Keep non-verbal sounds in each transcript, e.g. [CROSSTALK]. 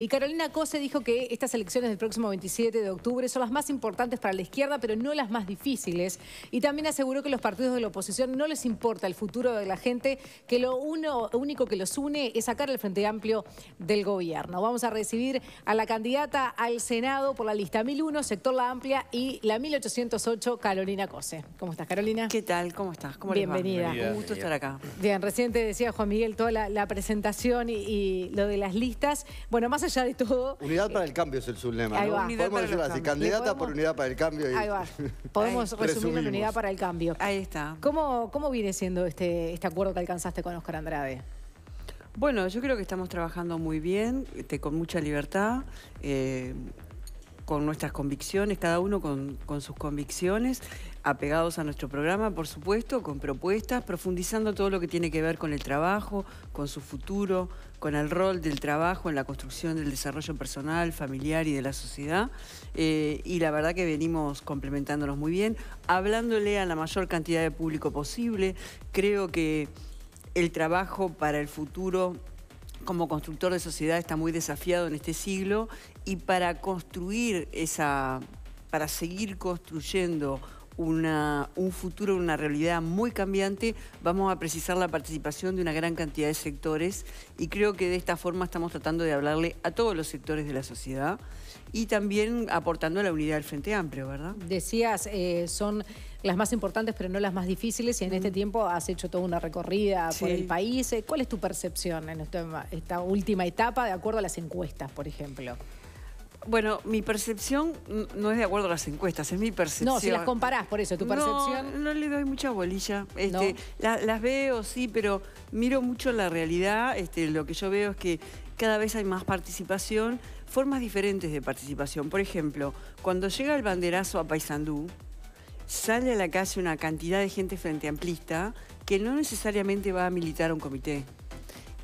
Y Carolina Cose dijo que estas elecciones del próximo 27 de octubre son las más importantes para la izquierda, pero no las más difíciles. Y también aseguró que los partidos de la oposición no les importa el futuro de la gente, que lo único que los une es sacar el Frente Amplio del gobierno. Vamos a recibir a la candidata al Senado por la lista 1001, sector La Amplia y la 1808, Carolina Cose. ¿Cómo estás, Carolina? ¿Qué tal? ¿Cómo estás? ¿Cómo Bienvenida. Un gusto estar acá. Bien, recién te decía Juan Miguel toda la, presentación y, lo de las listas. Bueno, más Unidad para el cambio es el sublema, Ahí va. Podemos así, candidata por unidad para el cambio. y- Ahí va. [LAUGHS] Podemos resumirlo en unidad para el cambio. Ahí está. ¿Cómo, cómo viene siendo este, este acuerdo que alcanzaste con Oscar Andrade? Bueno, yo creo que estamos trabajando muy bien, este, con mucha libertad. Eh, con nuestras convicciones, cada uno con, sus convicciones, apegados a nuestro programa, por supuesto, con propuestas, profundizando todo lo que tiene que ver con el trabajo, con su futuro, con el rol del trabajo en la construcción del desarrollo personal, familiar y de la sociedad. Eh, y la verdad que venimos complementándonos muy bien, hablándole a la mayor cantidad de público posible. Creo que el trabajo para el futuro como constructor de sociedad está muy desafiado en este siglo y para construir esa, para seguir construyendo un futuro, una realidad muy cambiante, vamos a precisar la participación de una gran cantidad de sectores y creo que de esta forma estamos tratando de hablarle a todos los sectores de la sociedad y también aportando a la unidad del Frente Amplio, ¿verdad? Decías, eh, son las más importantes pero no las más difíciles y en este mm. tiempo has hecho toda una recorrida por el país. Eh, ¿Cuál es tu percepción en esta última etapa de acuerdo a las encuestas, por ejemplo? Bueno, mi percepción no es de acuerdo a las encuestas, es mi percepción. No, si las comparás, por eso, tu percepción. No, no le doy mucha bolilla. Este, las veo, sí, pero miro mucho la realidad. Este, lo que yo veo es que cada vez hay más participación, formas diferentes de participación. Por ejemplo, cuando llega el banderazo a Paysandú, sale a la calle una cantidad de gente frente amplista que no necesariamente va a militar a un comité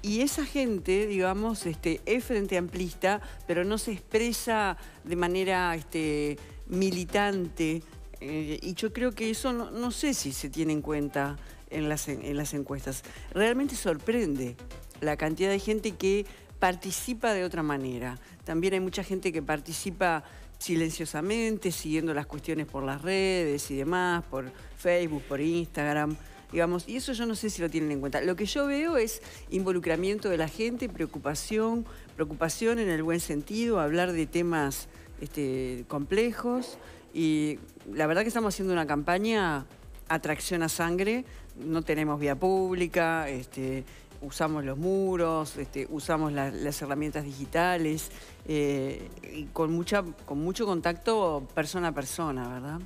y esa gente, digamos, este, es frente amplista, pero no se expresa de manera este, militante. Eh, y yo creo que eso no, sé si se tiene en cuenta en las, en las encuestas. Realmente sorprende la cantidad de gente que participa de otra manera. También hay mucha gente que participa silenciosamente, siguiendo las cuestiones por las redes y demás, por Facebook, por Instagram y eso yo no sé si lo tienen en cuenta. Lo que yo veo es involucramiento de la gente, preocupación, preocupación en el buen sentido, hablar de temas este, complejos. Y la verdad que estamos haciendo una campaña atracción a sangre, no tenemos vía pública, este, usamos los muros, este, usamos las herramientas digitales, eh, y con, mucha, con mucho contacto persona a persona, ¿verdad?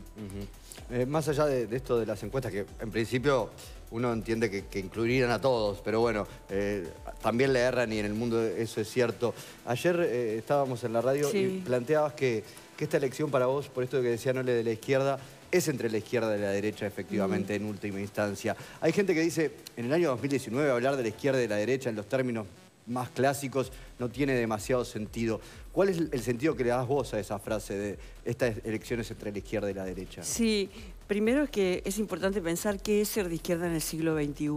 Eh, más allá de, esto de las encuestas, que en principio uno entiende que, incluirían a todos, pero bueno, eh, también le erran y en el mundo eso es cierto. Ayer estábamos en la radio y planteabas que, esta elección para vos, por esto que decía le de la izquierda, es entre la izquierda y la derecha, efectivamente, en última instancia. Hay gente que dice, en el año 2019 hablar de la izquierda y la derecha en los términos más clásicos no tiene demasiado sentido. ¿Cuál es el sentido que le das vos a esa frase de estas elecciones entre la izquierda y la derecha? Sí, primero es que es importante pensar qué es ser de izquierda en el siglo XXI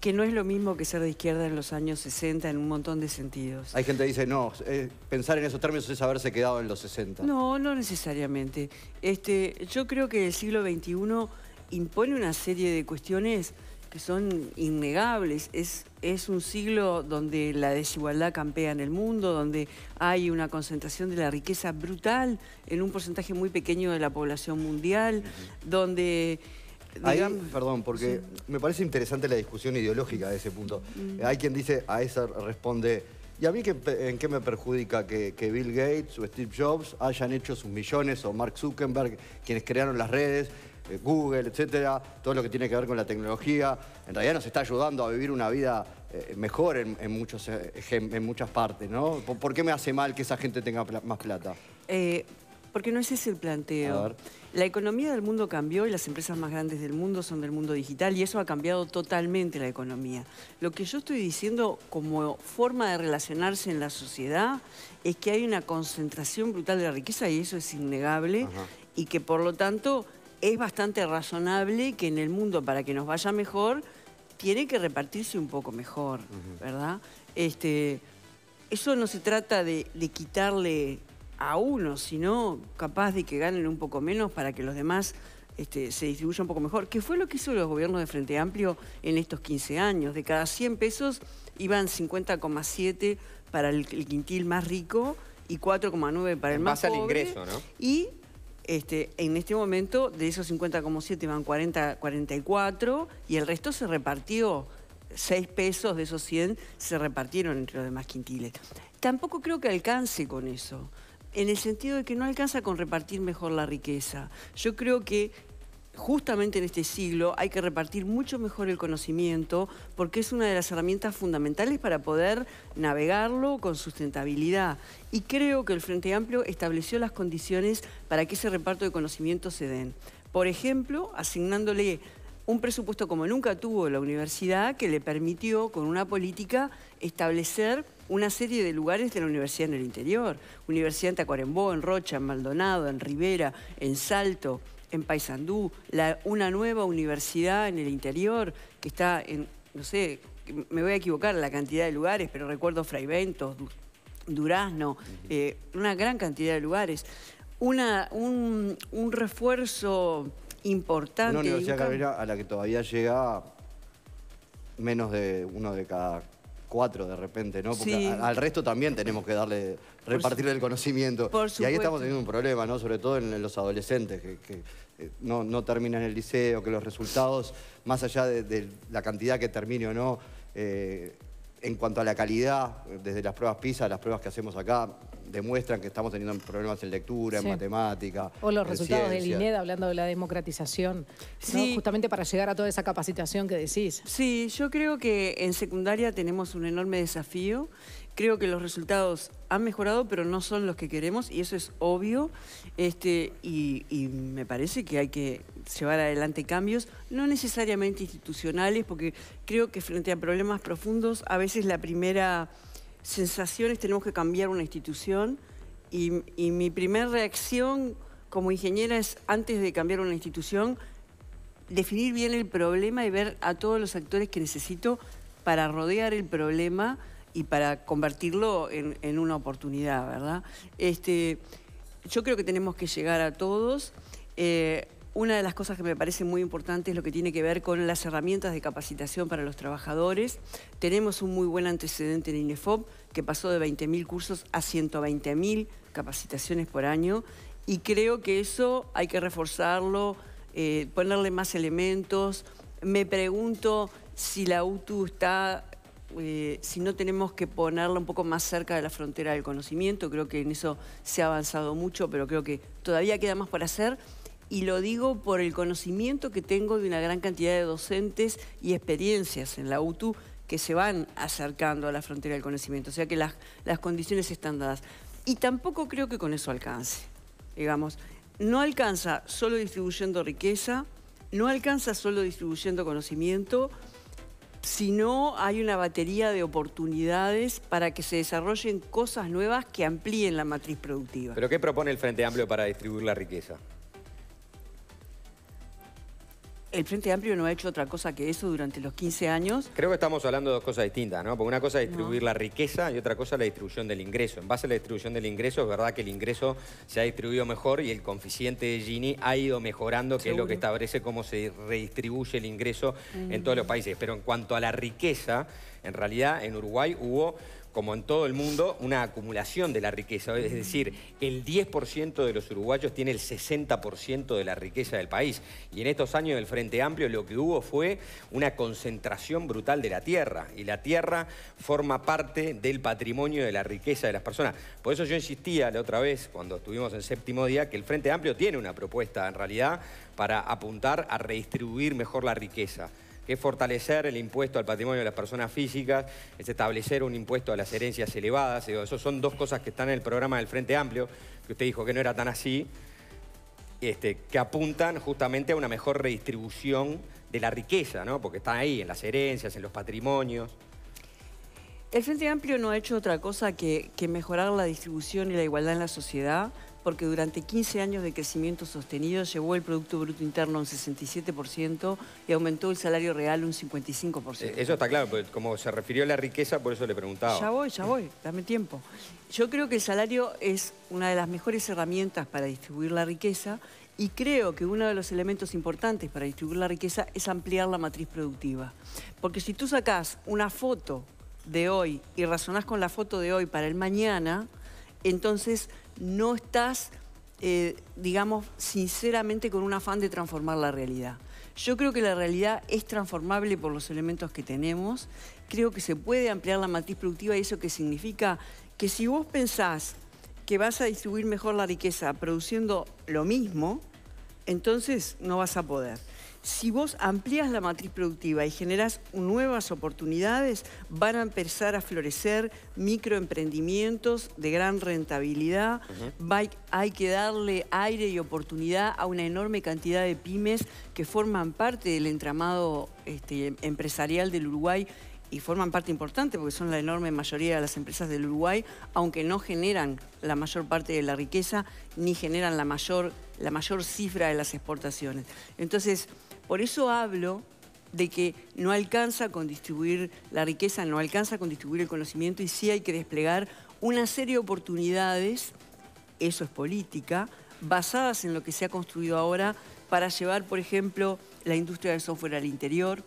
que no es lo mismo que ser de izquierda en los años 60 en un montón de sentidos. Hay gente que dice, no, eh, pensar en esos términos es haberse quedado en los 60. No, no necesariamente. Este, yo creo que el siglo XXI impone una serie de cuestiones que son innegables. Es, es un siglo donde la desigualdad campea en el mundo, donde hay una concentración de la riqueza brutal en un porcentaje muy pequeño de la población mundial, donde Ahí, perdón, porque me parece interesante la discusión ideológica de ese punto. Mm. Hay quien dice, a esa responde, ¿y a mí en qué me perjudica que, Bill Gates o Steve Jobs hayan hecho sus millones o Mark Zuckerberg, quienes crearon las redes? Eh, Google, etcétera, todo lo que tiene que ver con la tecnología, en realidad nos está ayudando a vivir una vida eh, mejor en, eh, en muchas partes, ¿no? ¿Por, qué me hace mal que esa gente tenga más plata? Eh, porque no es ese el planteo. La economía del mundo cambió y las empresas más grandes del mundo son del mundo digital y eso ha cambiado totalmente la economía. Lo que yo estoy diciendo como forma de relacionarse en la sociedad es que hay una concentración brutal de la riqueza y eso es innegable y que por lo tanto es bastante razonable que en el mundo para que nos vaya mejor tiene que repartirse un poco mejor, ¿verdad? Este, eso no se trata de quitarle a uno, sino capaz de que ganen un poco menos para que los demás este, se distribuyan un poco mejor, ¿Qué fue lo que hizo los gobiernos de Frente Amplio en estos 15 años. De cada 100 pesos iban 50,7 para el, quintil más rico y 4,9 para el más pobre. al ingreso, ¿no? Y este, en este momento de esos 50,7 iban 44 y el resto se repartió. 6 pesos de esos 100 se repartieron entre los demás quintiles. Tampoco creo que alcance con eso en el sentido de que no alcanza con repartir mejor la riqueza. Yo creo que justamente en este siglo hay que repartir mucho mejor el conocimiento porque es una de las herramientas fundamentales para poder navegarlo con sustentabilidad. Y creo que el Frente Amplio estableció las condiciones para que ese reparto de conocimiento se den. Por ejemplo, asignándole un presupuesto como nunca tuvo la universidad que le permitió con una política establecer una serie de lugares de la universidad en el interior. Universidad en Tacuarembó, en Rocha, en Maldonado, en Rivera, en Salto, en Paysandú. una nueva universidad en el interior que está en, no sé, me voy a equivocar la cantidad de lugares, pero recuerdo Fraiventos, Durazno, eh, una gran cantidad de lugares. Una, un, un refuerzo importante. Una universidad a la que todavía llega menos de uno de cada cuatro de repente, ¿no? Porque al resto también tenemos que darle, repartirle el conocimiento. y ahí estamos teniendo un problema, ¿no? Sobre todo en, los adolescentes, que, eh, no, terminan el liceo, que los resultados, más allá de, la cantidad que termine o no, eh, en cuanto a la calidad, desde las pruebas PISA, las pruebas que hacemos acá, demuestran que estamos teniendo problemas en lectura, en matemática. O los resultados del INED hablando de la democratización, sí. justamente para llegar a toda esa capacitación que decís. Sí, yo creo que en secundaria tenemos un enorme desafío. Creo que los resultados han mejorado, pero no son los que queremos, y eso es obvio. Este, y me parece que hay que llevar adelante cambios, no necesariamente institucionales, porque creo que frente a problemas profundos a veces la primera sensación es tenemos que cambiar una institución y, mi primera reacción como ingeniera es antes de cambiar una institución definir bien el problema y ver a todos los actores que necesito para rodear el problema y para convertirlo en, una oportunidad, ¿verdad? Este, yo creo que tenemos que llegar a todos. Eh, una de las cosas que me parece muy importante es lo que tiene que ver con las herramientas de capacitación para los trabajadores. Tenemos un muy buen antecedente en INEFOP, que pasó de 20.000 cursos a 120.000 capacitaciones por año, y creo que eso hay que reforzarlo, eh, ponerle más elementos. Me pregunto si la UTU está eh, si no tenemos que ponerla un poco más cerca de la frontera del conocimiento. Creo que en eso se ha avanzado mucho, pero creo que todavía queda más por hacer y lo digo por el conocimiento que tengo de una gran cantidad de docentes y experiencias en la UTU que se van acercando a la frontera del conocimiento, o sea que las, condiciones están dadas. Y tampoco creo que con eso alcance, digamos. No alcanza solo distribuyendo riqueza, no alcanza solo distribuyendo conocimiento, sino hay una batería de oportunidades para que se desarrollen cosas nuevas que amplíen la matriz productiva. ¿Pero qué propone el Frente Amplio para distribuir la riqueza? el Frente Amplio no ha hecho otra cosa que eso durante los 15 años. Creo que estamos hablando de dos cosas distintas, ¿no? Porque una cosa es distribuir la riqueza y otra cosa es la distribución del ingreso. En base a la distribución del ingreso, es verdad que el ingreso se ha distribuido mejor y el coeficiente de Gini ha ido mejorando, que es lo que establece cómo se redistribuye el ingreso en todos los países. Pero en cuanto a la riqueza, en realidad en Uruguay hubo como en todo el mundo, una acumulación de la riqueza. Es decir, el 10% de los uruguayos tiene el 60% de la riqueza del país. Y en estos años del Frente Amplio lo que hubo fue una concentración brutal de la tierra. Y la tierra forma parte del patrimonio de la riqueza de las personas. Por eso yo insistía la otra vez, cuando estuvimos en séptimo día, que el Frente Amplio tiene una propuesta, en realidad, para apuntar a redistribuir mejor la riqueza que es fortalecer el impuesto al patrimonio de las personas físicas, es establecer un impuesto a las herencias elevadas. esas son dos cosas que están en el programa del Frente Amplio, que usted dijo que no era tan así, este, que apuntan justamente a una mejor redistribución de la riqueza, ¿no? Porque están ahí, en las herencias, en los patrimonios. El Frente Amplio no ha hecho otra cosa que mejorar la distribución y la igualdad en la sociedad porque durante 15 años de crecimiento sostenido llevó el Producto Bruto Interno un 67% y aumentó el salario real un 55%. Eh, eso está claro, como se refirió a la riqueza, por eso le preguntaba. Ya voy, ya voy, dame tiempo. Yo creo que el salario es una de las mejores herramientas para distribuir la riqueza y creo que uno de los elementos importantes para distribuir la riqueza es ampliar la matriz productiva. Porque si tú sacas una foto de hoy y razonás con la foto de hoy para el mañana, entonces no estás, eh, digamos, sinceramente con un afán de transformar la realidad. Yo creo que la realidad es transformable por los elementos que tenemos. Creo que se puede ampliar la matriz productiva y eso que significa que si vos pensás que vas a distribuir mejor la riqueza produciendo lo mismo, entonces no vas a poder si vos amplías la matriz productiva y generás nuevas oportunidades, van a empezar a florecer microemprendimientos de gran rentabilidad. hay, que darle aire y oportunidad a una enorme cantidad de pymes que forman parte del entramado este, empresarial del Uruguay y forman parte importante porque son la enorme mayoría de las empresas del Uruguay, aunque no generan la mayor parte de la riqueza ni generan la mayor, la mayor cifra de las exportaciones. Entonces, por eso hablo de que no alcanza con distribuir la riqueza, no alcanza con distribuir el conocimiento y sí hay que desplegar una serie de oportunidades, eso es política, basadas en lo que se ha construido ahora para llevar, por ejemplo, la industria del software al interior.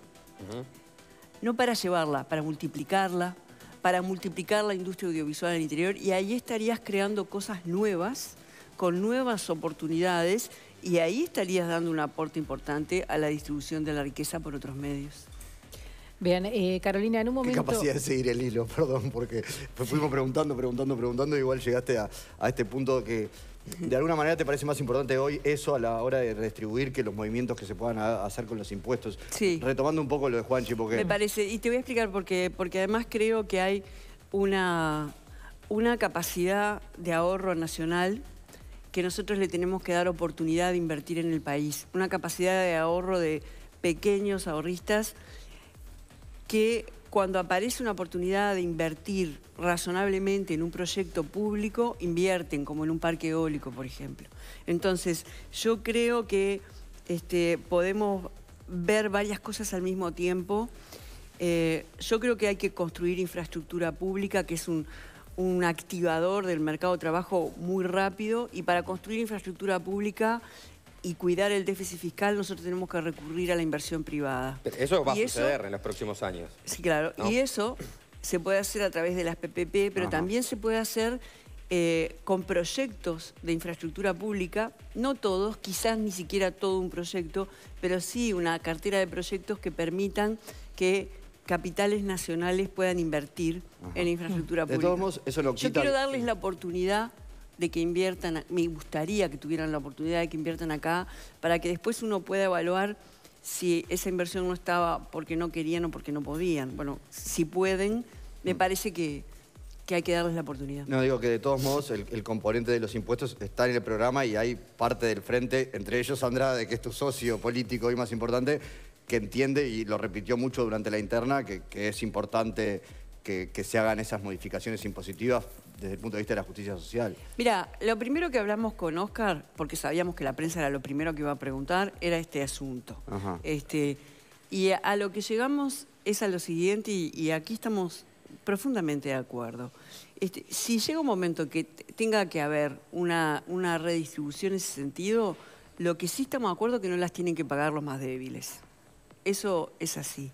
No para llevarla, para multiplicarla, para multiplicar la industria audiovisual al interior y ahí estarías creando cosas nuevas, con nuevas oportunidades y ahí estarías dando un aporte importante a la distribución de la riqueza por otros medios. Bien, eh, Carolina, en un momento... Qué capacidad de seguir el hilo, [LAUGHS] perdón, porque fuimos preguntando, preguntando, preguntando, y igual llegaste a, este punto que de alguna manera te parece más importante hoy eso a la hora de redistribuir que los movimientos que se puedan hacer con los impuestos. Sí. Retomando un poco lo de Juanchi, porque... Me parece, y te voy a explicar porque, porque además creo que hay una, una capacidad de ahorro nacional que nosotros le tenemos que dar oportunidad de invertir en el país, una capacidad de ahorro de pequeños ahorristas que cuando aparece una oportunidad de invertir razonablemente en un proyecto público, invierten, como en un parque eólico, por ejemplo. Entonces, yo creo que este, podemos ver varias cosas al mismo tiempo. Eh, yo creo que hay que construir infraestructura pública, que es un, un activador del mercado de trabajo muy rápido y para construir infraestructura pública y cuidar el déficit fiscal, nosotros tenemos que recurrir a la inversión privada. eso va a suceder en los próximos años. Sí, claro. Y eso se puede hacer a través de las PPP, pero también se puede hacer eh, con proyectos de infraestructura pública, no todos, quizás ni siquiera todo un proyecto, pero sí una cartera de proyectos que permitan que capitales nacionales puedan invertir en infraestructura pública. De todos modos, eso lo Yo quiero darles la oportunidad de que inviertan, me gustaría que tuvieran la oportunidad de que inviertan acá, para que después uno pueda evaluar si esa inversión no estaba porque no querían o porque no podían. Bueno, si pueden, me mm. parece que, hay que darles la oportunidad. No, digo que de todos modos el, el, componente de los impuestos está en el programa y hay parte del frente, entre ellos Andrade, que es tu socio político y más importante, que entiende, y lo repitió mucho durante la interna, que, es importante que, se hagan esas modificaciones impositivas desde el punto de vista de la justicia social. Mira, lo primero que hablamos con Oscar, porque sabíamos que la prensa era lo primero que iba a preguntar, era este asunto. Este, y a, lo que llegamos es a lo siguiente, y, aquí estamos profundamente de acuerdo. Este, si llega un momento que tenga que haber una, una redistribución en ese sentido, lo que sí estamos de acuerdo es que no las tienen que pagar los más débiles. Eso es así.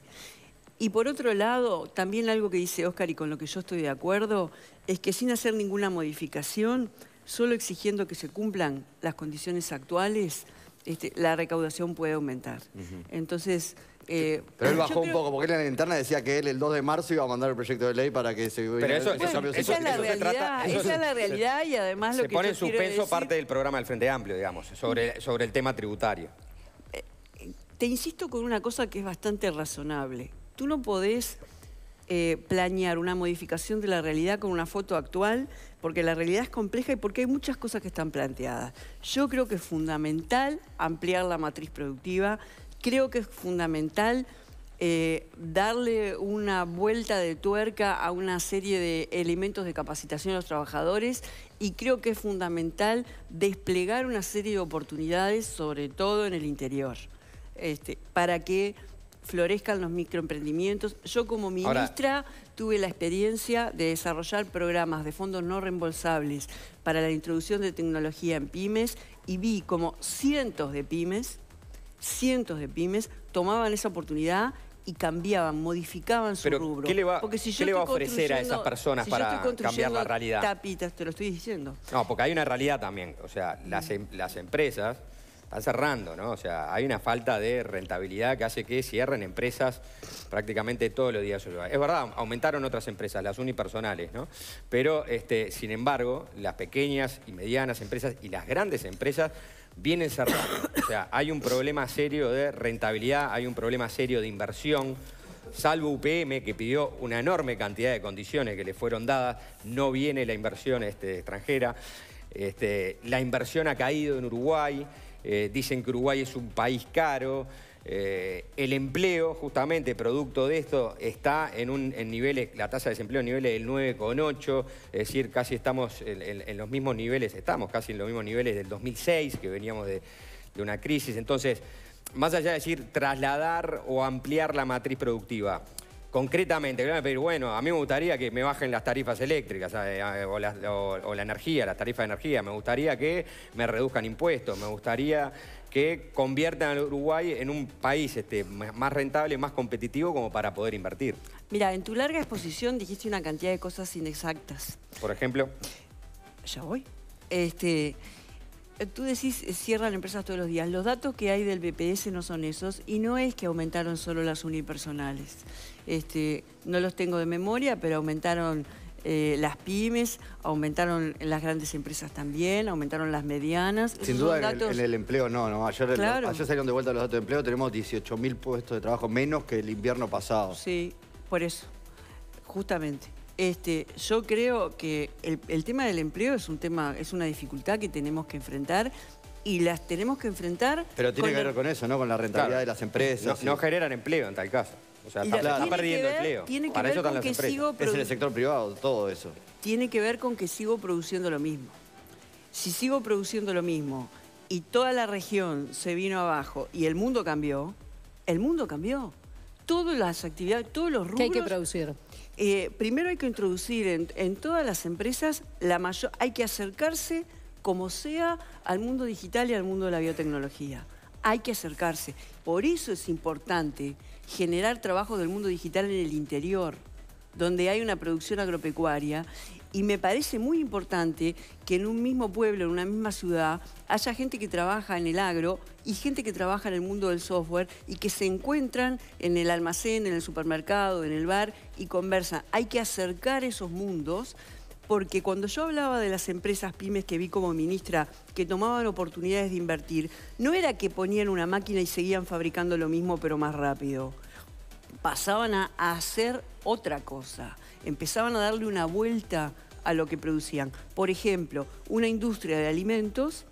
Y por otro lado, también algo que dice Oscar y con lo que yo estoy de acuerdo, es que sin hacer ninguna modificación, solo exigiendo que se cumplan las condiciones actuales, este, la recaudación puede aumentar. Entonces... Eh, pero él bajó un poco, porque él en la interna decía que él el 2 de marzo iba a mandar el proyecto de ley para que se... Pero eso, esa, es la realidad, esa es la realidad y además lo que Se pone en su parte del programa del Frente Amplio, digamos, sobre, sobre el tema tributario te insisto con una cosa que es bastante razonable. Tú no podés eh, planear una modificación de la realidad con una foto actual, porque la realidad es compleja y porque hay muchas cosas que están planteadas. Yo creo que es fundamental ampliar la matriz productiva, creo que es fundamental eh, darle una vuelta de tuerca a una serie de elementos de capacitación a los trabajadores y creo que es fundamental desplegar una serie de oportunidades, sobre todo en el interior. Este, para que florezcan los microemprendimientos. Yo como ministra tuve la experiencia de desarrollar programas de fondos no reembolsables para la introducción de tecnología en pymes y vi como cientos de pymes, cientos de pymes tomaban esa oportunidad y cambiaban, modificaban su rubro. ¿Qué le va, le va a ofrecer a esas personas para cambiar la realidad? te lo estoy diciendo. No, porque hay una realidad también. O sea, las em-, empresas están cerrando, ¿no? O sea, hay una falta de rentabilidad que hace que cierren empresas prácticamente todos los días. Es verdad, aumentaron otras empresas, las unipersonales, ¿no? Pero, este, sin embargo, las pequeñas y medianas empresas y las grandes empresas vienen cerrando. O sea, hay un problema serio de rentabilidad, hay un problema serio de inversión. Salvo UPM, que pidió una enorme cantidad de condiciones que le fueron dadas, no viene la inversión este, extranjera. Este, la inversión ha caído en Uruguay. Eh, dicen que Uruguay es un país caro. Eh, el empleo, justamente, producto de esto, está en, un, en niveles, la tasa de desempleo en niveles del 9,8, es decir, casi estamos en, los mismos niveles, estamos casi en los mismos niveles del 2006, que veníamos de una crisis. Entonces, más allá de decir trasladar o ampliar la matriz productiva, concretamente, que bueno, a mí me gustaría que me bajen las tarifas eléctricas eh, o la, energía, las tarifas de energía, me gustaría que me reduzcan impuestos, me gustaría que conviertan al Uruguay en un país este, más rentable, más competitivo como para poder invertir. Mira, en tu larga exposición dijiste una cantidad de cosas inexactas. Por ejemplo. Ya voy. Este, tú decís eh, cierran empresas todos los días. Los datos que hay del BPS no son esos y no es que aumentaron solo las unipersonales. Este, no los tengo de memoria, pero aumentaron eh, las pymes, aumentaron las grandes empresas también, aumentaron las medianas. Sin duda en, el, empleo no, no. Ayer, ayer, salieron de vuelta los datos de empleo, tenemos 18.000 puestos de trabajo menos que el invierno pasado. Sí, por eso, justamente. Este, yo creo que el, tema del empleo es un tema, es una dificultad que tenemos que enfrentar y las tenemos que enfrentar. Pero tiene que ver con eso, ¿no? Con la rentabilidad de las empresas. No, generan empleo en tal caso. O sea, está, perdiendo empleo. Tiene Para eso con que sigo Es el sector privado, todo eso. Tiene que ver con que sigo produciendo lo mismo. Si sigo produciendo lo mismo y toda la región se vino abajo y el mundo cambió, el mundo cambió. Todas las actividades, todos los rubros... ¿Qué hay que producir? Eh, primero hay que introducir en, en todas las empresas, la mayor, hay que acercarse como sea al mundo digital y al mundo de la biotecnología. Hay que acercarse. Por eso es importante generar trabajo del mundo digital en el interior, donde hay una producción agropecuaria y me parece muy importante que en un mismo pueblo, en una misma ciudad, haya gente que trabaja en el agro y gente que trabaja en el mundo del software y que se encuentran en el almacén, en el supermercado, en el bar y conversan. Hay que acercar esos mundos porque cuando yo hablaba de las empresas pymes que vi como ministra que tomaban oportunidades de invertir, no era que ponían una máquina y seguían fabricando lo mismo pero más rápido. Pasaban a hacer otra cosa empezaban a darle una vuelta a lo que producían. Por ejemplo, una industria de alimentos,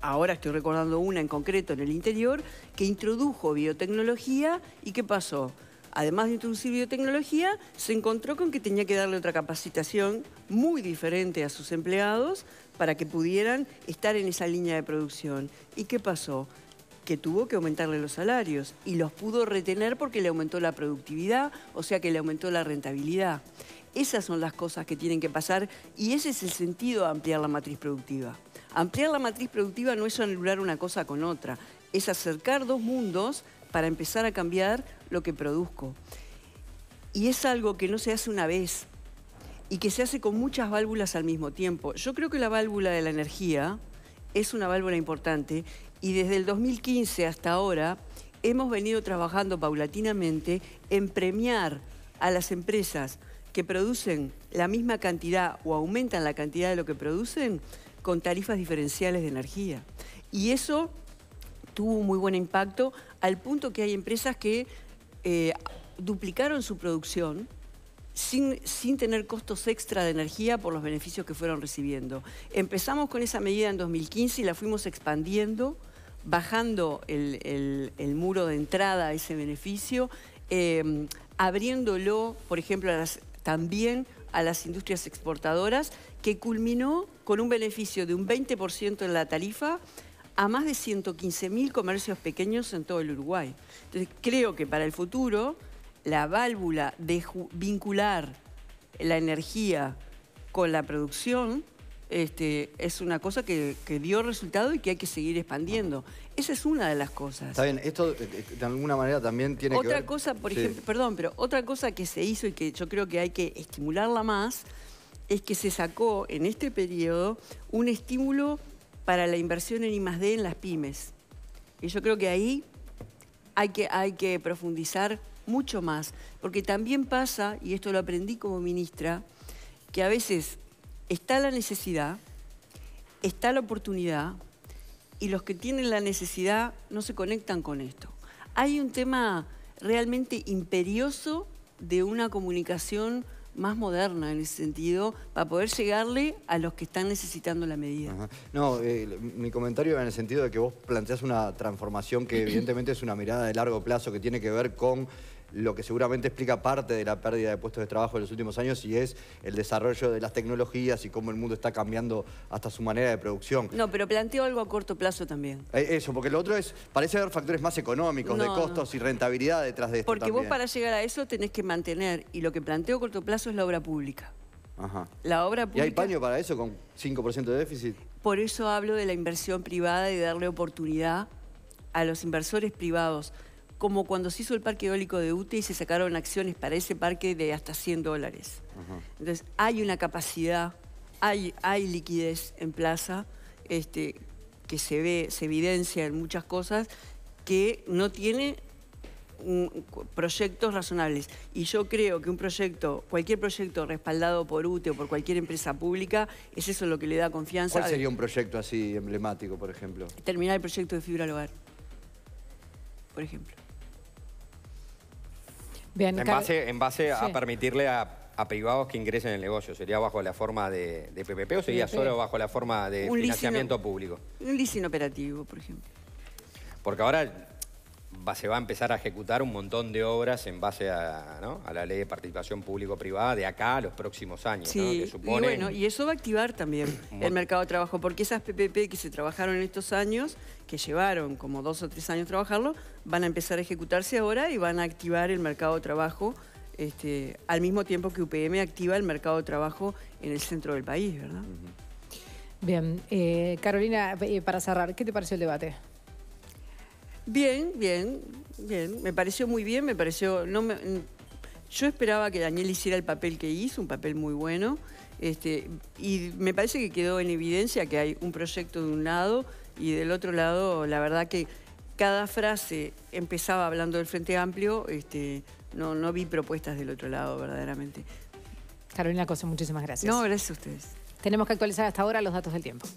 ahora estoy recordando una en concreto en el interior, que introdujo biotecnología y ¿qué pasó? Además de introducir biotecnología, se encontró con que tenía que darle otra capacitación muy diferente a sus empleados para que pudieran estar en esa línea de producción. ¿Y qué pasó? que tuvo que aumentarle los salarios y los pudo retener porque le aumentó la productividad, o sea que le aumentó la rentabilidad. Esas son las cosas que tienen que pasar y ese es el sentido de ampliar la matriz productiva. Ampliar la matriz productiva no es anular una cosa con otra, es acercar dos mundos para empezar a cambiar lo que produzco. Y es algo que no se hace una vez y que se hace con muchas válvulas al mismo tiempo. Yo creo que la válvula de la energía es una válvula importante y desde el 2015 hasta ahora hemos venido trabajando paulatinamente en premiar a las empresas que producen la misma cantidad o aumentan la cantidad de lo que producen con tarifas diferenciales de energía. Y eso tuvo un muy buen impacto al punto que hay empresas que eh, duplicaron su producción sin, sin, tener costos extra de energía por los beneficios que fueron recibiendo. Empezamos con esa medida en 2015 y la fuimos expandiendo bajando el, muro de entrada a ese beneficio, em, abriéndolo, por ejemplo, también a las industrias exportadoras, que culminó con un beneficio de un 20% en la tarifa a más de 115.000 comercios pequeños en todo el Uruguay. Entonces, creo que para el futuro, la válvula de vincular la energía con la producción este, es una cosa que, dio resultado y que hay que seguir expandiendo. Esa es una de las cosas. Está bien, esto eh, eh, de alguna manera también tiene otra que Otra cosa, por ejemplo, perdón, pero otra cosa que se hizo y que yo creo que hay que estimularla más es que se sacó en este periodo un estímulo para la inversión en I+.D. en las pymes. Y yo creo que ahí hay que, hay que profundizar mucho más, porque también pasa, y esto lo aprendí como ministra, que a veces Está la necesidad, está la oportunidad y los que tienen la necesidad no se conectan con esto. Hay un tema realmente imperioso de una comunicación más moderna en ese sentido, para poder llegarle a los que están necesitando la medida. No, eh, mi comentario en el sentido de que vos planteás una transformación que evidentemente es una mirada de largo plazo que tiene que ver con lo que seguramente explica parte de la pérdida de puestos de trabajo en los últimos años y es el desarrollo de las tecnologías y cómo el mundo está cambiando hasta su manera de producción. No, pero planteo algo a corto plazo también. Eh, eso, porque lo otro es, parece haber factores más económicos, de costos y rentabilidad detrás de esto Porque vos para llegar a eso tenés que mantener, y lo que planteo a corto plazo es la obra pública. Ajá. La obra pública... ¿Y hay paño para eso con 5% de déficit? Por eso hablo de la inversión privada y de darle oportunidad a los inversores privados como cuando se hizo el parque eólico de UTE y se sacaron acciones para ese parque de hasta 100 dólares. Entonces, hay una capacidad, hay, liquidez en plaza, este, que se ve, se evidencia en muchas cosas, que no tiene proyectos razonables. Y yo creo que un proyecto, cualquier proyecto respaldado por UTE o por cualquier empresa pública, es eso lo que le da confianza. ¿Cuál sería un proyecto así emblemático, por ejemplo? Terminar el proyecto de fibra al hogar, por ejemplo en base, a permitirle a, privados que ingresen en el negocio. ¿Sería bajo la forma de, PPP o sería solo bajo la forma de financiamiento público? Un leasing operativo, por ejemplo. Porque ahora se va a empezar a ejecutar un montón de obras en base a, la ley de participación público-privada de acá a los próximos años. y bueno, y eso va a activar también el mercado de trabajo, porque esas PPP que se trabajaron en estos años, que llevaron como dos o tres años trabajarlo, van a empezar a ejecutarse ahora y van a activar el mercado de trabajo este, al mismo tiempo que UPM activa el mercado de trabajo en el centro del país, ¿verdad? Bien, eh, Carolina, eh, para cerrar, ¿qué te pareció el debate? Bien, bien, bien. Me pareció muy bien, me pareció. No me, yo esperaba que Daniel hiciera el papel que hizo, un papel muy bueno. Este, y me parece que quedó en evidencia que hay un proyecto de un lado y del otro lado, la verdad que cada frase empezaba hablando del Frente Amplio, este, no, no vi propuestas del otro lado verdaderamente. Carolina Cosa, muchísimas gracias. No, gracias a ustedes. Tenemos que actualizar hasta ahora los datos del tiempo.